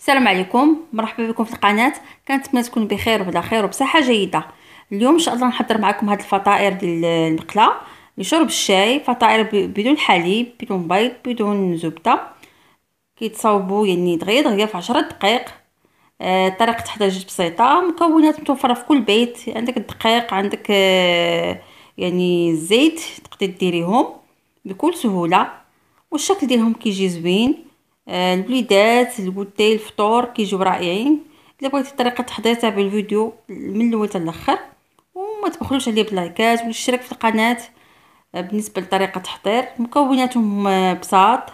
السلام عليكم مرحبا بكم في القناه كنتمنى تكونوا بخير وعلى خير وبصحه جيده اليوم ان شاء الله نحضر معكم هاد الفطائر ديال المقله لشرب الشاي فطائر بدون حليب بدون بيض بدون زبده كيتصاوبوا يعني دغيا دغيا في 10 دقائق آه طريقه تحضير بسيطه مكونات متوفره في كل بيت عندك الدقيق عندك آه يعني الزيت تقدري ديريهم بكل سهوله والشكل ديالهم كيجي زوين آه، البليدات الوداي الفطور كيجيو رائعين الا بغيتي طريقه التحضير تاع الفيديو من الاول حتى الاخر وما تبخلوش عليا باللايكات والاشتراك في القناه آه، بالنسبه لطريقه التحضير مكوناتهم بساط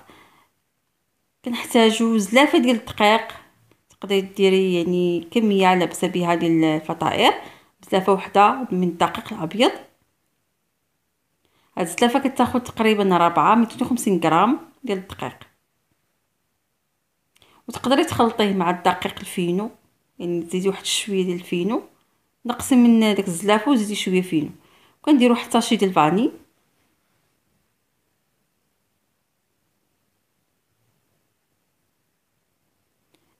كنحتاجو زلافه ديال الدقيق تقدري ديري يعني كميه لابسه بها ديال الفطائر زلافه وحده من الدقيق الابيض هاد الزلافه كتاخد تقريبا 4 250 غرام ديال الدقيق وتقدري تخلطيه مع الدقيق الفينو يعني تزيدي واحد شويه ديال الفينو نقصي من داك الزلافه وزيدي شويه فينو كنديروا حتى شي ديال الفاني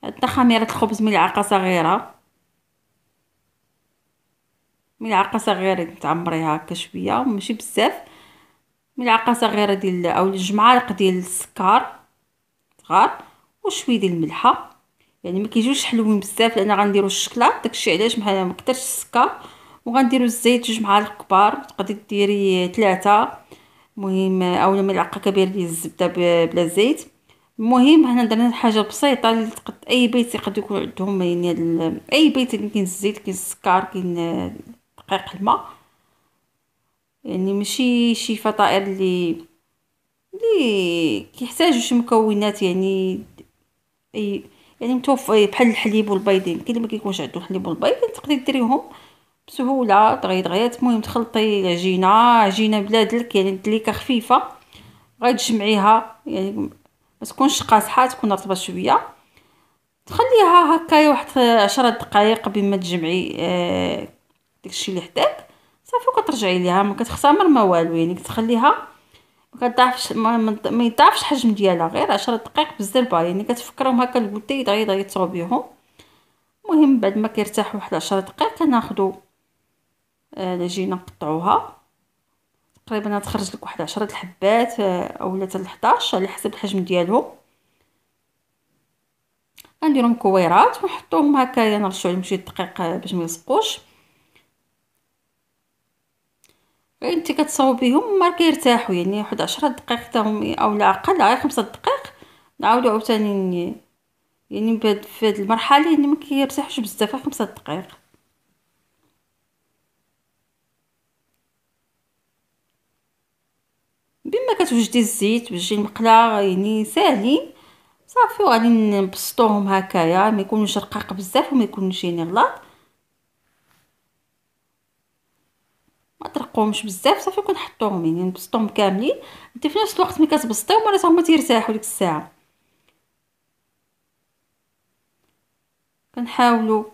عندنا خميره الخبز ملعقه صغيره ملعقه صغيره تعمريها هكا شويه ماشي بزاف ملعقه صغيره ديال او جمعه ديال السكر صغار وشويه ديال الملحه يعني ما كيجيوش حلوين بزاف لان غنديروا الشكلاط داكشي علاش بحال ما كثرش السكر وغنديروا الزيت جوج معالق كبار تقدري ديري ثلاثه المهم اولا ملعقه كبيره ديال الزبده بلا زيت المهم هنا درنا حاجه بسيطه اللي تقد اي بيت يقد يكون عندهم يعني اي بيت اللي كاين الزيت كاين السكر كاين دقيق الماء يعني ماشي شي فطائر اللي اللي كيحتاجوا شي مكونات يعني يعني متوفر بحال الحليب والبيضين كاين اللي ما كيكونش عنده الحليب والبيض تقدري ديريهم بسهوله دغيا دغيا المهم تخلطي العجينه عجينه بلا دلك يعني دليكه خفيفه غتجمعيها يعني ما تكونش قاصحه تكون رطبه شويه تخليها هكايا واحد عشرة دقائق قبل ما تجمعي آه، داكشي اللي حداك صافي وكترجعي ليها ما كتخسر ما والو يعني كتخليها ما كتعرفش ما يتعرفش الحجم ديالها غير 10 دقائق بالزربه يعني كتفكرهم هكا البوتي يتغيض يتصاو بهم المهم بعد ما كيرتاحوا واحد 10 دقائق كناخذوا آه، العجينه نقطعوها تقريبا تخرج لك واحد 10 الحبات آه، اولا حتى 11 على حسب الحجم ديالهم غنديرهم كويرات ونحطوهم هكايا نرشوا عليهم شي دقيق آه، باش ما يلصقوش انت كتصاوبيهم ما كيرتاحوا يعني واحد 10 دقائق تاهم او لا اقل غير 5 دقائق نعاودو عاوتاني يعني بهاد في هاد المرحله يعني ما كيرتاحوش بزاف غير 5 دقائق بما كتوجدي الزيت وجدي المقله يعني ساهلين صافي وغادي نبسطوهم هكايا ما يكونوش رقاق بزاف وما يكونوش يعني غلاط ما ترقوهمش بزاف صافي كنحطوهم يعني نبسطوهم كاملين انت في نفس الوقت ملي كتبسطيهم راه هما تيرتاحوا ديك الساعه كنحاولوا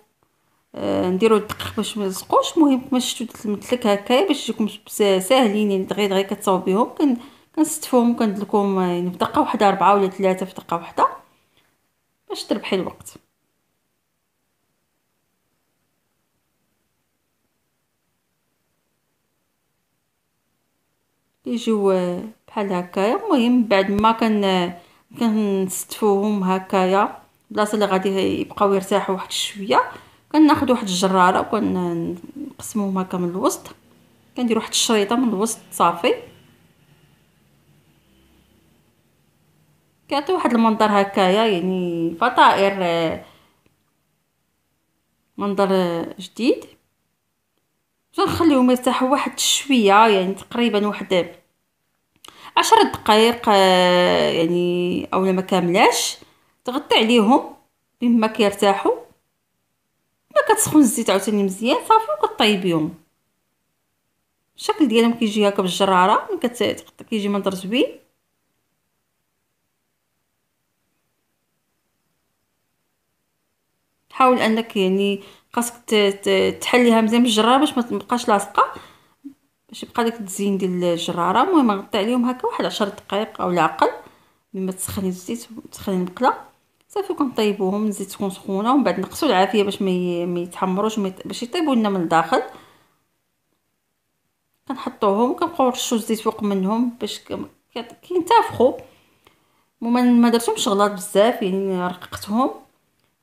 آه، نديروا الدقيق باش ما يلصقوش المهم كما شفتوا المثلك هكايا باش يجيكم ساهلين يعني دغيا دغيا كتصاوب بهم كن كنستفهم وكندلكم يعني في دقه واحده ربعه ولا ثلاثه في دقه واحده باش تربحي الوقت يجيو آه، بحال هكايا المهم بعد ما كن آه، كنستفوهم هكايا البلاصه اللي غادي يبقاو يرتاحوا واحد شويه كناخذ واحد الجراره وكنقسموهم هكا من الوسط كندير واحد الشريطه من الوسط صافي كيعطي واحد المنظر هكايا يعني فطائر آه، منظر جديد نخليهم يرتاحوا واحد شويه يعني تقريبا واحد عشر دقائق آه، يعني اولا ما كاملاش تغطي عليهم بما كيرتاحوا ما كتسخن الزيت عاوتاني مزيان صافي وكطيبيهم الشكل ديالهم كيجي هكا بالجراره ملي كتقطع كيجي منظر زوين حاول انك يعني خاصك تحليها مزيان بالجراره باش ما تبقاش لاصقه باش يبقى داك التزيين ديال الجراره المهم نغطي عليهم هكا واحد 10 دقائق لا اقل مما تسخني الزيت تسخني المقله صافي كنطيبوهم الزيت تكون سخونه ومن بعد نقصوا العافيه باش ما يتحمروش باش يطيبوا لنا من الداخل كنحطوهم كنبقاو نرشوا الزيت فوق منهم باش كينتفخوا المهم ما درتهمش غلط بزاف يعني رققتهم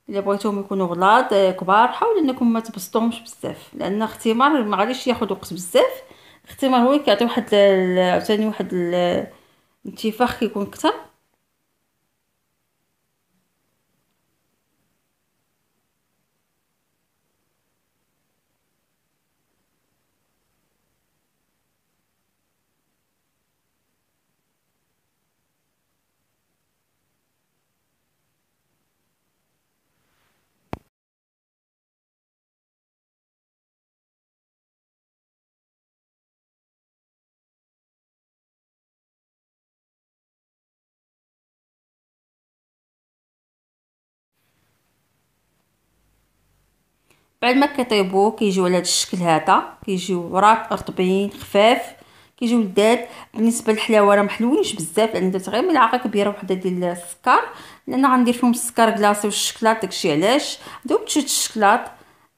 الا بغيتوهم يكونوا غلاض آه، كبار حاولوا انكم ما تبسطوهمش بزاف لان اختمار ما غاديش ياخذ وقت بزاف الاختمار هو كيعطي واحد عاوتاني واحد الانتفاخ كيكون كثر بعد ما كيطيبو كيجيو على هذا الشكل هذا كيجيو راق رطبين خفاف كيجيو لذاد بالنسبه للحلاوه راه محلوينش بزاف لان درت غير ملعقه كبيره وحده ديال السكر لان غندير فيهم السكر كلاصي والشكلاط داكشي علاش دوبت شويه الشكلاط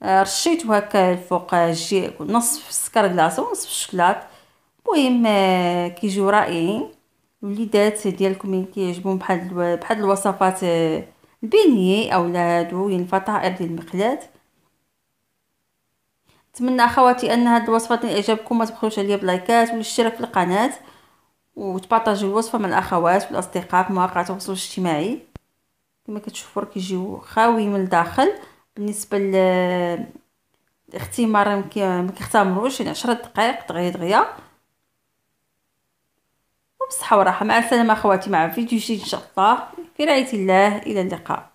آه، رشيت هكا الفوق جي نصف السكر كلاصي ونصف الشكلاط المهم آه، كيجيو رائعين وليدات ديالكم يعني كيعجبهم بحال بحال الوصفات آه، البنيه اولا هادو الفطائر يعني ديال المقلات نتمنى اخواتي ان هاد الوصفه تنال اعجابكم ما تبخلوش عليا بلايكات والاشتراك في القناه وتبارطاجيو الوصفه مع الاخوات والاصدقاء في مواقع التواصل الاجتماعي كما كتشوفوا راه كيجيو خاوي من الداخل بالنسبه ل الاختمار ما كيختمروش يعني 10 دقائق دغيا دغيا وبصحه وراحه مع السلامه اخواتي مع فيديو جديد ان شاء الله في رعايه الله الى اللقاء